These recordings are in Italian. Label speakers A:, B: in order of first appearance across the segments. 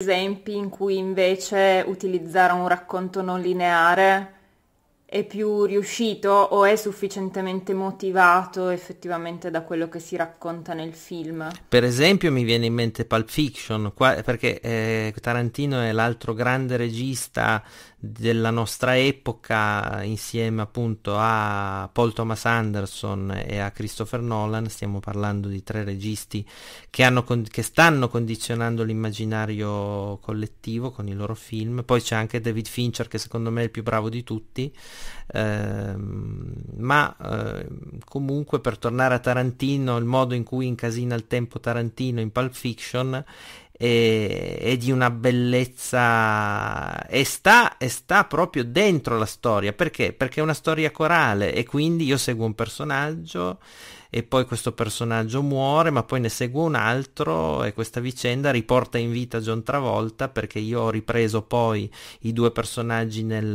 A: esempi in cui invece utilizzare un racconto non lineare è più riuscito o è sufficientemente motivato effettivamente da quello che si racconta nel film.
B: Per esempio mi viene in mente Pulp Fiction, qua, perché eh, Tarantino è l'altro grande regista della nostra epoca insieme appunto a Paul Thomas Anderson e a Christopher Nolan, stiamo parlando di tre registi che, hanno con- che stanno condizionando l'immaginario collettivo con i loro film, poi c'è anche David Fincher che secondo me è il più bravo di tutti, ehm, ma ehm, comunque per tornare a Tarantino, il modo in cui incasina il tempo Tarantino in Pulp Fiction e, e di una bellezza e sta, e sta proprio dentro la storia perché? Perché è una storia corale e quindi io seguo un personaggio e poi questo personaggio muore, ma poi ne segue un altro e questa vicenda riporta in vita John Travolta perché io ho ripreso poi i due personaggi nel,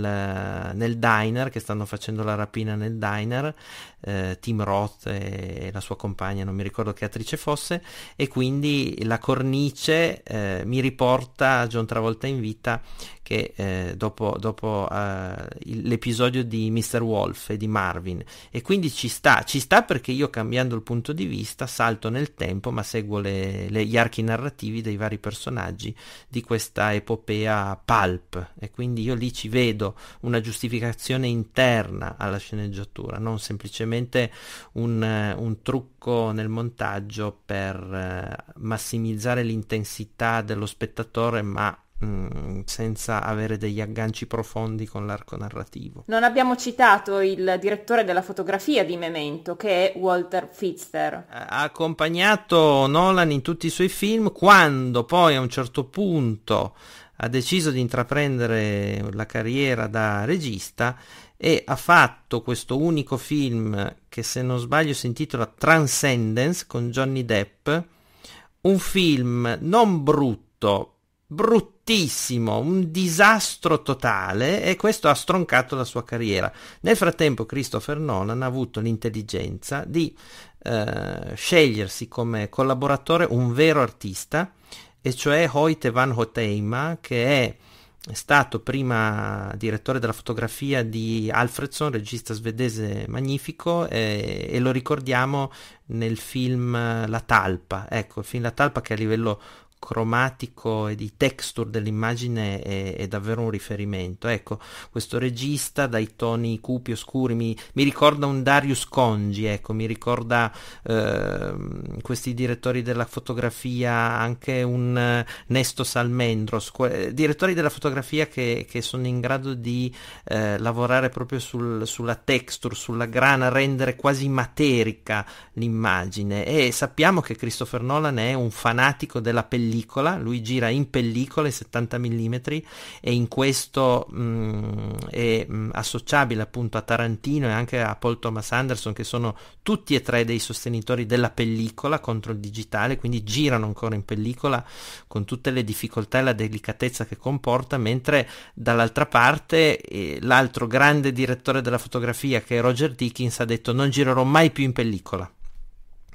B: nel diner che stanno facendo la rapina nel diner, eh, Tim Roth e la sua compagna, non mi ricordo che attrice fosse, e quindi la cornice eh, mi riporta John Travolta in vita che eh, dopo, dopo eh, l'episodio di Mr. Wolf e di Marvin e quindi ci sta, ci sta perché io cambiando il punto di vista salto nel tempo ma seguo le, le, gli archi narrativi dei vari personaggi di questa epopea pulp e quindi io lì ci vedo una giustificazione interna alla sceneggiatura, non semplicemente un, eh, un trucco nel montaggio per eh, massimizzare l'intensità dello spettatore ma Mm, senza avere degli agganci profondi con l'arco narrativo.
A: Non abbiamo citato il direttore della fotografia di Memento, che è Walter Fitzer.
B: Ha accompagnato Nolan in tutti i suoi film, quando poi a un certo punto ha deciso di intraprendere la carriera da regista e ha fatto questo unico film che se non sbaglio si intitola Transcendence con Johnny Depp, un film non brutto bruttissimo, un disastro totale e questo ha stroncato la sua carriera. Nel frattempo Christopher Nolan ha avuto l'intelligenza di eh, scegliersi come collaboratore un vero artista, e cioè Hoyte van Hoteima, che è stato prima direttore della fotografia di Alfredson, regista svedese magnifico, e, e, lo ricordiamo nel film La Talpa. Ecco, il film La Talpa che a livello cromatico e di texture dell'immagine è, è, davvero un riferimento. Ecco, questo regista dai toni cupi, oscuri, mi, mi ricorda un Darius Congi, ecco, mi ricorda eh, questi direttori della fotografia, anche un eh, Nesto Salmendros, que- eh, direttori della fotografia che, che, sono in grado di eh, lavorare proprio sul, sulla texture, sulla grana, rendere quasi materica l'immagine. E sappiamo che Christopher Nolan è un fanatico della pellicola pellicola, lui gira in pellicole 70 mm e in questo mh, mm, è mh, mm, associabile appunto a Tarantino e anche a Paul Thomas Anderson che sono tutti e tre dei sostenitori della pellicola contro il digitale, quindi girano ancora in pellicola con tutte le difficoltà e la delicatezza che comporta, mentre dall'altra parte eh, l'altro grande direttore della fotografia che è Roger Dickens ha detto non girerò mai più in pellicola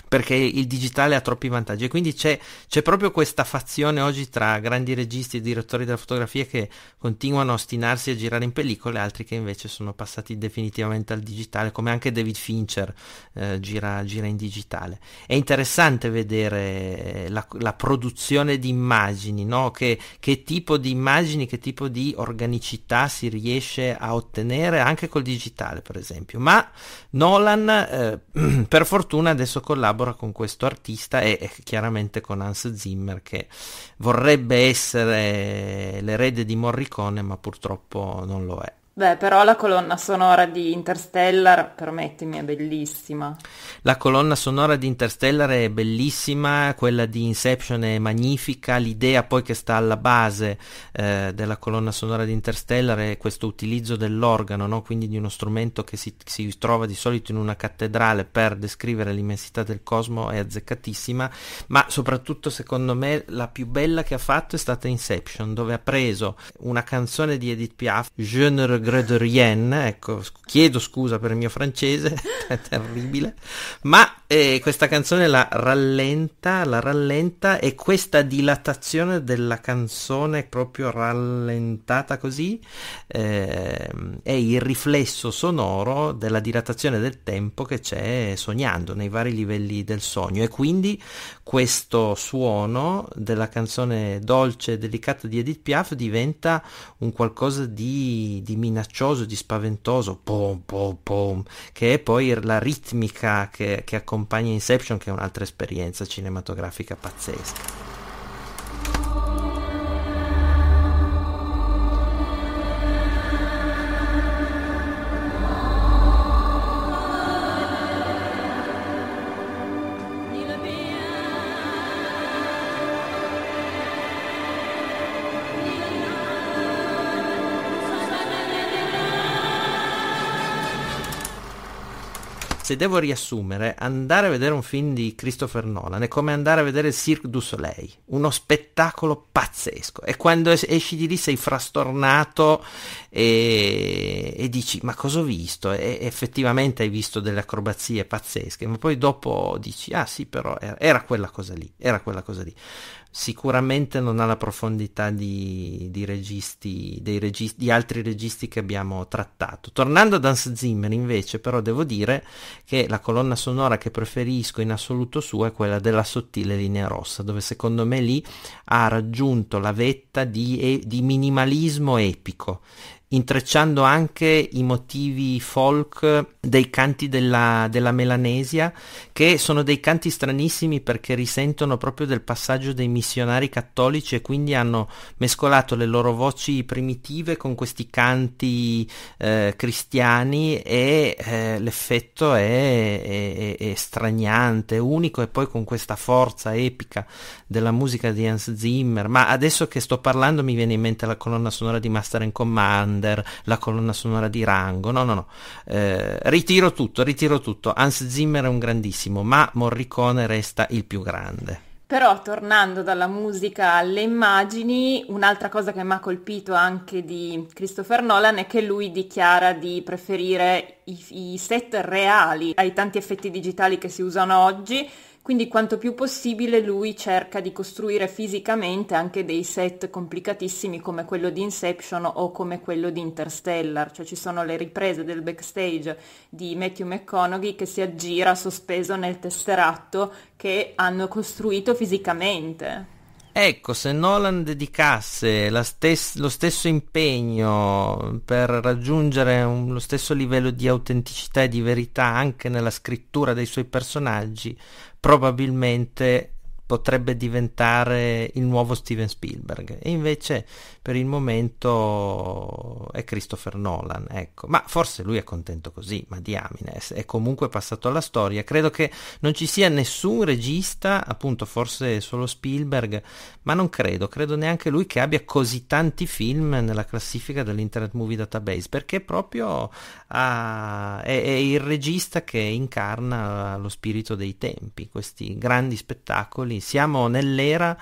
B: perché il digitale ha troppi vantaggi e quindi c'è, c'è proprio questa fazione oggi tra grandi registi e direttori della fotografia che continuano a ostinarsi a girare in pellicole, altri che invece sono passati definitivamente al digitale, come anche David Fincher eh, gira, gira, in digitale. È interessante vedere eh, la, la produzione di immagini, no? che, che tipo di immagini, che tipo di organicità si riesce a ottenere anche col digitale, per esempio. Ma Nolan, eh, per fortuna, adesso collabora collabora con questo artista e, e chiaramente con Hans Zimmer che vorrebbe essere l'erede di Morricone ma purtroppo non lo è.
A: Beh, però la colonna sonora di Interstellar, permettimi, è bellissima.
B: La colonna sonora di Interstellar è bellissima, quella di Inception è magnifica, l'idea poi che sta alla base eh, della colonna sonora di Interstellar è questo utilizzo dell'organo, no? quindi di uno strumento che si, si, trova di solito in una cattedrale per descrivere l'immensità del cosmo è azzeccatissima, ma soprattutto secondo me la più bella che ha fatto è stata Inception, dove ha preso una canzone di Edith Piaf, Je ne regrette Gredorien, ecco, chiedo scusa per il mio francese, è terribile, ma e questa canzone la rallenta, la rallenta e questa dilatazione della canzone proprio rallentata così eh, è il riflesso sonoro della dilatazione del tempo che c'è sognando nei vari livelli del sogno e quindi questo suono della canzone dolce e delicata di Edith Piaf diventa un qualcosa di, di minaccioso, di spaventoso, pom, pom, pom, che è poi la ritmica che, che accompagna accompagna Inception che è un'altra esperienza cinematografica pazzesca. se devo riassumere, andare a vedere un film di Christopher Nolan è come andare a vedere il Cirque du Soleil, uno spettacolo pazzesco. E quando es- esci di lì sei frastornato e, e dici ma cosa ho visto? E effettivamente hai visto delle acrobazie pazzesche, ma poi dopo dici ah sì però era, era quella cosa lì, era quella cosa lì sicuramente non ha la profondità di, di, registi, registi, di, altri registi che abbiamo trattato. Tornando ad Hans Zimmer invece però devo dire che la colonna sonora che preferisco in assoluto sua è quella della sottile linea rossa dove secondo me lì ha raggiunto la vetta di, di minimalismo epico intrecciando anche i motivi folk dei canti della, della, Melanesia, che sono dei canti stranissimi perché risentono proprio del passaggio dei missionari cattolici e quindi hanno mescolato le loro voci primitive con questi canti eh, cristiani e eh, l'effetto è, è, è, è, straniante, unico e poi con questa forza epica della musica di Hans Zimmer. Ma adesso che sto parlando mi viene in mente la colonna sonora di Master and Command, Under, la colonna sonora di Rango, no, no, no. Eh, ritiro tutto, ritiro tutto. Hans Zimmer è un grandissimo, ma Morricone resta il più grande.
A: Però tornando dalla musica alle immagini, un'altra cosa che mi ha colpito anche di Christopher Nolan è che lui dichiara di preferire i, i set reali ai tanti effetti digitali che si usano oggi quindi quanto più possibile lui cerca di costruire fisicamente anche dei set complicatissimi come quello di Inception o come quello di Interstellar, cioè ci sono le riprese del backstage di Matthew McConaughey che si aggira sospeso nel tesseratto che hanno costruito fisicamente.
B: Ecco, se Nolan dedicasse stes- lo stesso impegno per raggiungere un- lo stesso livello di autenticità e di verità anche nella scrittura dei suoi personaggi, probabilmente potrebbe diventare il nuovo Steven Spielberg e invece per il momento è Christopher Nolan ecco ma forse lui è contento così ma diamine è comunque passato alla storia credo che non ci sia nessun regista appunto forse solo Spielberg ma non credo credo neanche lui che abbia così tanti film nella classifica dell'Internet Movie Database perché proprio ha, ah, è, è il regista che incarna lo spirito dei tempi questi grandi spettacoli siamo nell'era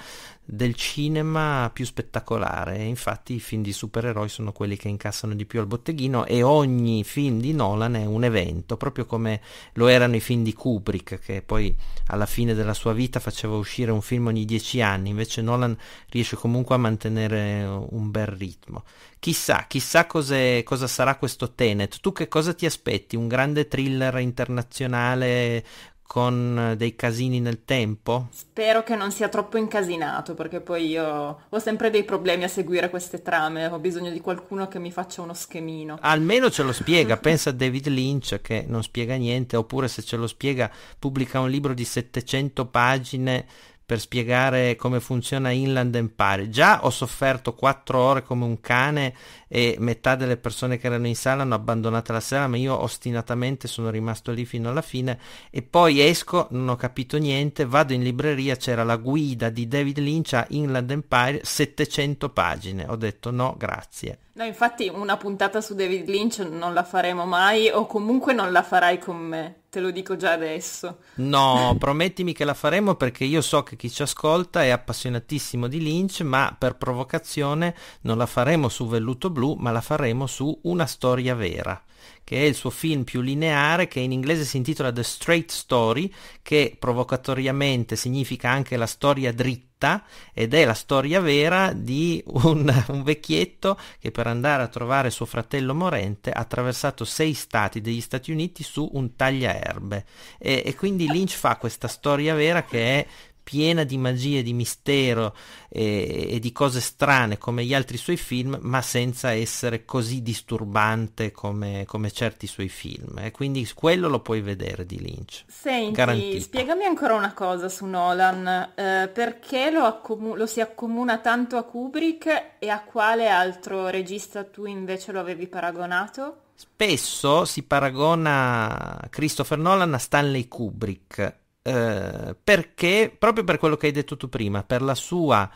B: del cinema più spettacolare. Infatti i film di supereroi sono quelli che incassano di più al botteghino e ogni film di Nolan è un evento, proprio come lo erano i film di Kubrick, che poi alla fine della sua vita faceva uscire un film ogni dieci anni, invece Nolan riesce comunque a mantenere eh, un bel ritmo. Chissà, chissà cosa sarà questo Tenet. Tu che cosa ti aspetti? Un grande thriller internazionale con eh, dei casini nel tempo?
A: Spero che non sia troppo incasinato perché poi io ho sempre dei problemi a seguire queste trame, ho bisogno di qualcuno che mi faccia uno schemino.
B: Almeno ce lo spiega, pensa a David Lynch che non spiega niente, oppure se ce lo spiega pubblica un libro di 700 pagine per spiegare come funziona Inland Empire. Già ho sofferto 4 ore come un cane e metà delle persone che erano in sala hanno abbandonato la sala, ma io ostinatamente sono rimasto lì fino alla fine e poi esco, non ho capito niente, vado in libreria, c'era la guida di David Lynch a Inland Empire, 700 pagine. Ho detto no, grazie.
A: No, infatti una puntata su David Lynch non la faremo mai o comunque non la farai con me te lo dico già adesso.
B: No, promettimi che la faremo perché io so che chi ci ascolta è appassionatissimo di Lynch, ma per provocazione non la faremo su Velluto Blu, ma la faremo su Una storia vera, che è il suo film più lineare che in inglese si intitola The Straight Story, che provocatoriamente significa anche la storia dritta scritta ed è la storia vera di un, un, vecchietto che per andare a trovare suo fratello morente ha attraversato sei stati degli Stati Uniti su un tagliaerbe e, e quindi Lynch fa questa storia vera che è piena di magia, di mistero e, e, di cose strane come gli altri suoi film, ma senza essere così disturbante come, come certi suoi film. E quindi quello lo puoi vedere di Lynch. Senti, Garantito.
A: spiegami ancora una cosa su Nolan, eh, perché lo, accomu- lo si accomuna tanto a Kubrick e a quale altro regista tu invece lo avevi paragonato?
B: Spesso si paragona Christopher Nolan a Stanley Kubrick eh, perché proprio per quello che hai detto tu prima, per la sua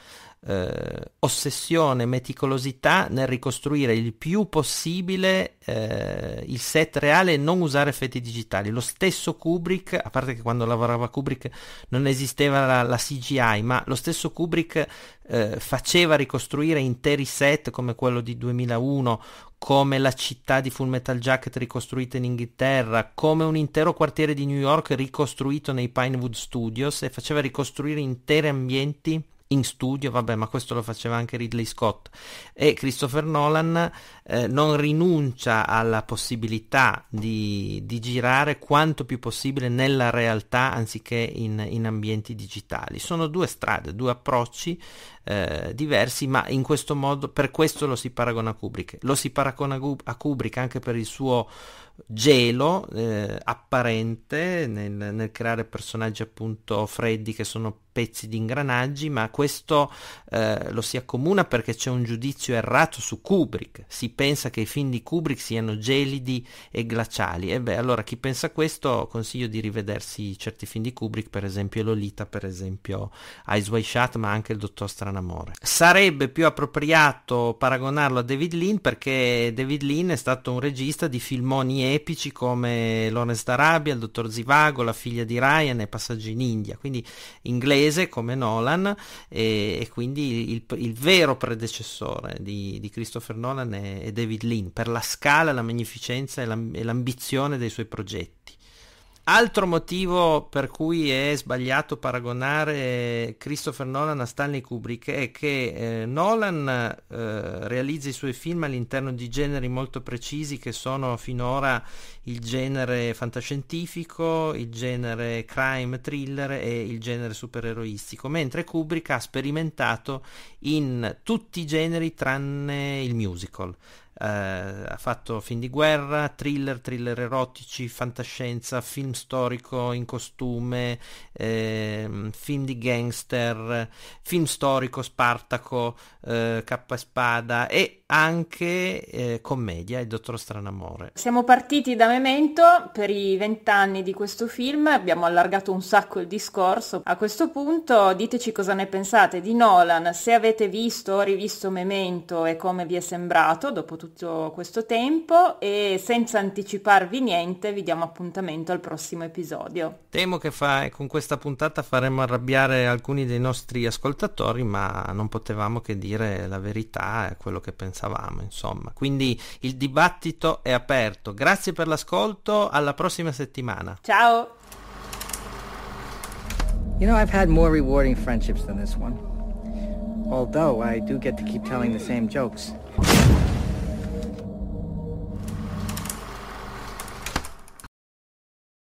B: eh, ossessione, meticolosità nel ricostruire il più possibile eh, il set reale e non usare effetti digitali. Lo stesso Kubrick, a parte che quando lavorava Kubrick non esisteva la, la CGI, ma lo stesso Kubrick eh, faceva ricostruire interi set come quello di 2001, come la città di Full Metal Jacket ricostruita in Inghilterra, come un intero quartiere di New York ricostruito nei Pinewood Studios e faceva ricostruire interi ambienti in studio, vabbè, ma questo lo faceva anche Ridley Scott. E Christopher Nolan eh, non rinuncia alla possibilità di, di, girare quanto più possibile nella realtà anziché in, in ambienti digitali. Sono due strade, due approcci eh, diversi, ma in questo modo, per questo lo si paragona a Kubrick. Lo si paragona a Kubrick anche per il suo gelo eh, apparente nel, nel, creare personaggi appunto freddi che sono pezzi di ingranaggi, ma questo eh, lo si accomuna perché c'è un giudizio errato su Kubrick. Si pensa che i film di Kubrick siano gelidi e glaciali. E beh, allora chi pensa questo consiglio di rivedersi certi film di Kubrick, per esempio Lolita, per esempio Eyes Wide Shut, ma anche Il dottor Stranamore. Sarebbe più appropriato paragonarlo a David Lean perché David Lean è stato un regista di filmoni epici come Lawrence d'Arabia, Il dottor Zivago, La figlia di Ryan e Passaggi in India, quindi inglese come Nolan e, e quindi il, il, vero predecessore di, di Christopher Nolan è, è, David Lean per la scala, la magnificenza e, la, e l'ambizione dei suoi progetti. Altro motivo per cui è sbagliato paragonare eh, Christopher Nolan a Stanley Kubrick è che eh, Nolan eh, realizza i suoi film all'interno di generi molto precisi che sono finora il genere fantascientifico, il genere crime thriller e il genere supereroistico, mentre Kubrick ha sperimentato in tutti i generi tranne il musical. Eh, ha fatto film di guerra, thriller, thriller erotici, fantascienza, film storico in costume, ehm, film di gangster, film storico, Spartaco, K eh, Spada e anche eh, commedia, Il dottor Stranamore.
A: Siamo partiti da Memento per i vent'anni di questo film, abbiamo allargato un sacco il discorso. A questo punto diteci cosa ne pensate di Nolan, se avete visto o rivisto Memento e come vi è sembrato dopo tutto questo tempo e senza anticiparvi niente vi diamo appuntamento al prossimo episodio.
B: Temo che fa- con questa puntata faremo arrabbiare alcuni dei nostri ascoltatori, ma non potevamo che dire la verità e quello che pensavamo pensavamo, insomma. Quindi il dibattito è aperto. Grazie per l'ascolto, alla prossima settimana. Ciao. You know, I've had more rewarding friendships than this one. Although I do get to keep telling the same jokes.